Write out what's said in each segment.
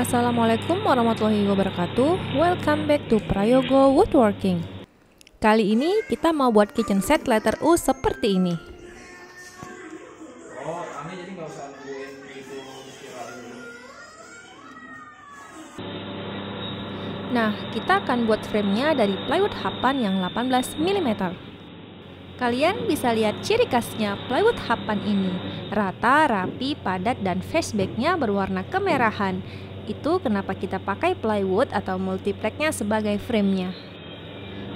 Assalamualaikum warahmatullahi wabarakatuh. Welcome back to Prayogo Woodworking. Kali ini kita mau buat kitchen set letter U seperti ini. Nah, kita akan buat framenya dari plywood hapan yang 18 mm. Kalian bisa lihat ciri khasnya plywood hapan ini, rata, rapi, padat, dan flashbacknya berwarna kemerahan itu kenapa kita pakai plywood atau multiplexnya sebagai framenya.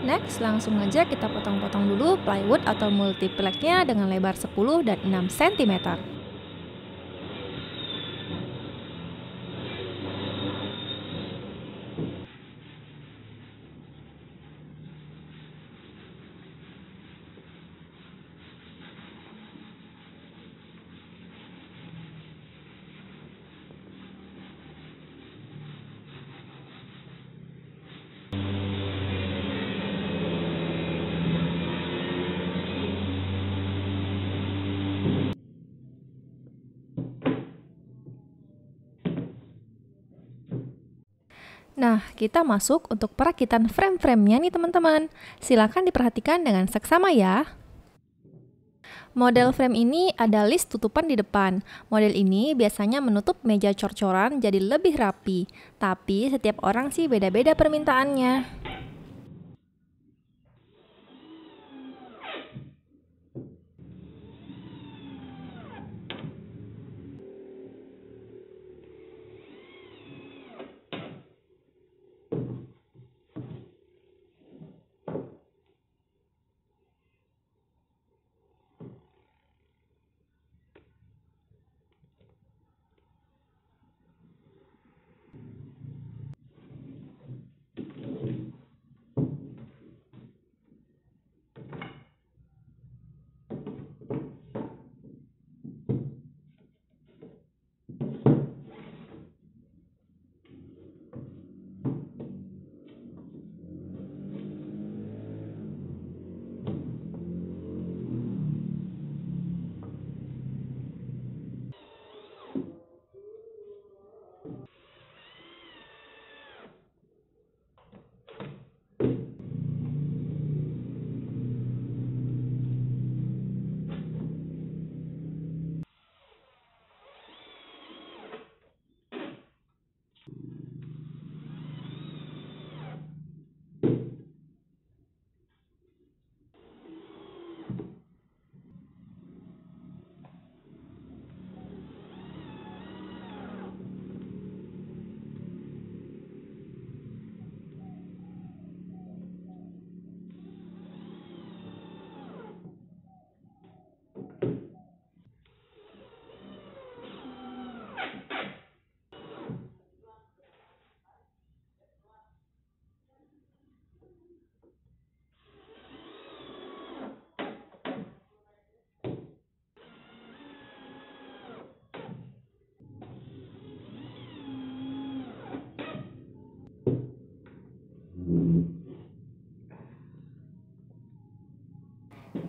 Next, langsung aja kita potong-potong dulu plywood atau multiplexnya dengan lebar 10 dan 6 cm. Nah, kita masuk untuk perakitan frame-framenya nih teman-teman. Silahkan diperhatikan dengan seksama ya. Model frame ini ada list tutupan di depan. Model ini biasanya menutup meja cor-coran jadi lebih rapi. Tapi setiap orang sih beda-beda permintaannya.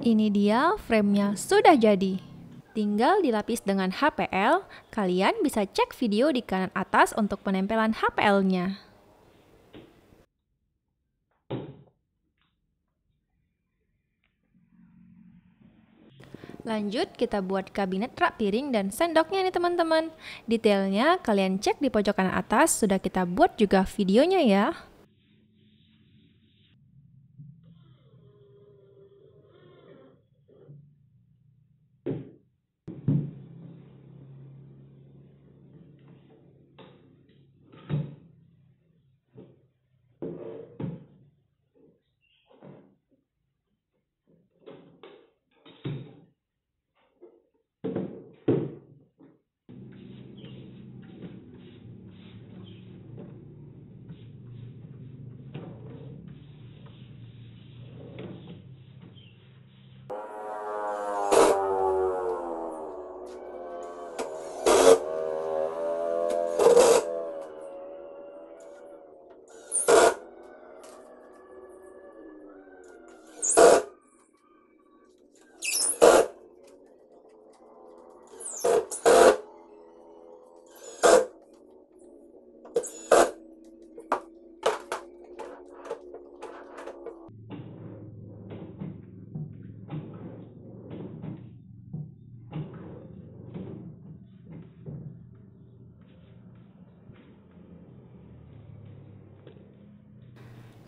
ini dia framenya sudah jadi. Tinggal dilapis dengan HPL, kalian bisa cek video di kanan atas untuk penempelan HPL-nya. Lanjut, kita buat kabinet rak piring dan sendoknya nih teman-teman. Detailnya kalian cek di pojok kanan atas, sudah kita buat juga videonya ya.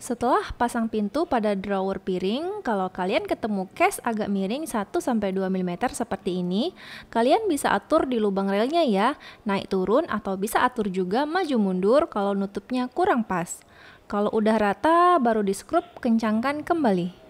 Setelah pasang pintu pada drawer piring, kalau kalian ketemu case agak miring 1-2 mm seperti ini, kalian bisa atur di lubang relnya ya, naik turun atau bisa atur juga maju mundur kalau nutupnya kurang pas. Kalau udah rata, baru di-scrub kencangkan kembali.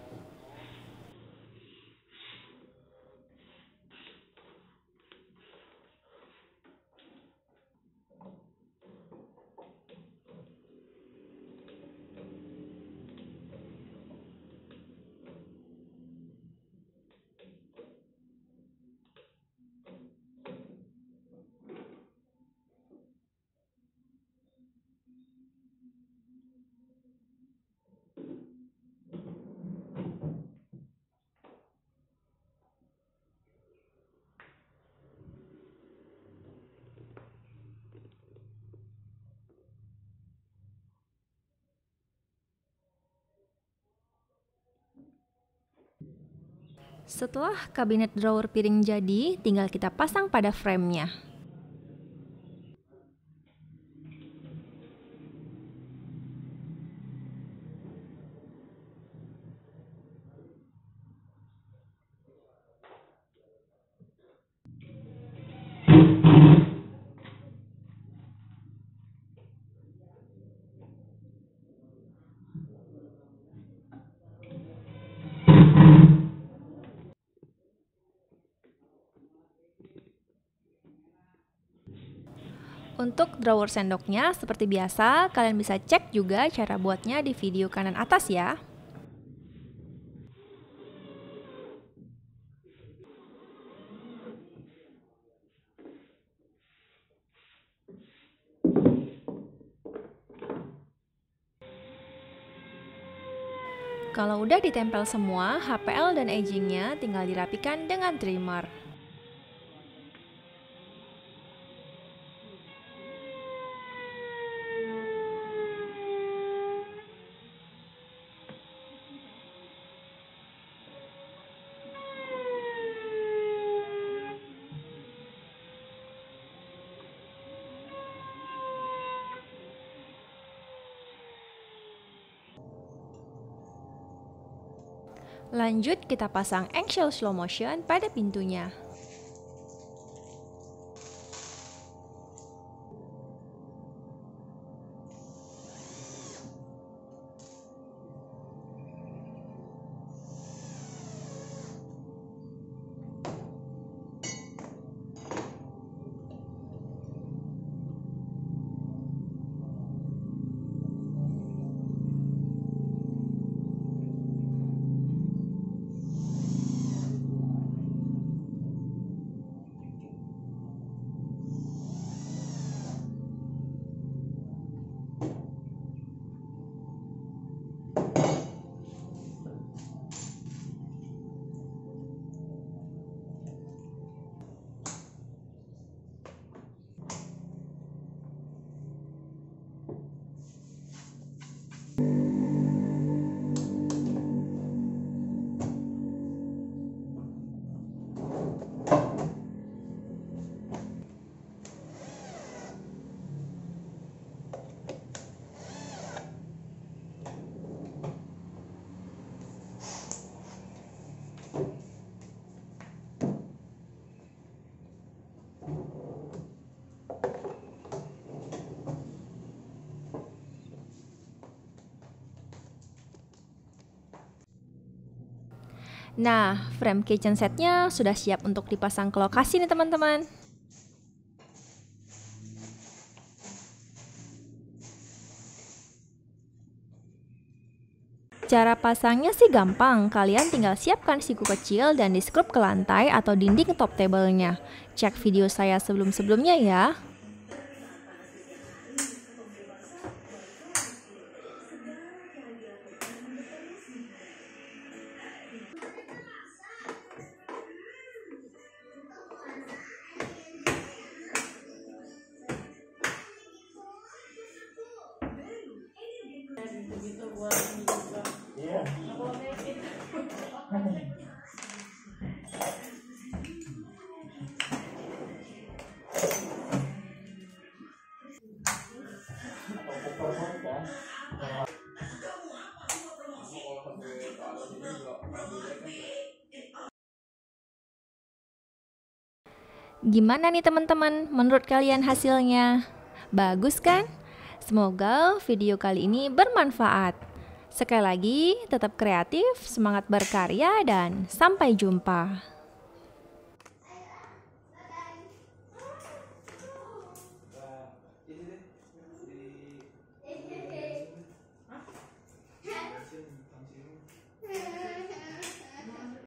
Setelah kabinet drawer piring jadi, tinggal kita pasang pada framenya. Untuk drawer sendoknya, seperti biasa, kalian bisa cek juga cara buatnya di video kanan atas ya. Kalau udah ditempel semua, HPL dan edgingnya tinggal dirapikan dengan trimmer. Lanjut kita pasang engsel slow motion pada pintunya. Nah, frame kitchen setnya sudah siap untuk dipasang ke lokasi nih teman-teman. Cara pasangnya sih gampang, kalian tinggal siapkan siku kecil dan di ke lantai atau dinding top table-nya. Cek video saya sebelum-sebelumnya ya. Gimana nih teman-teman? Menurut kalian hasilnya? Bagus kan? Semoga video kali ini bermanfaat. Sekali lagi, tetap kreatif, semangat berkarya, dan sampai jumpa.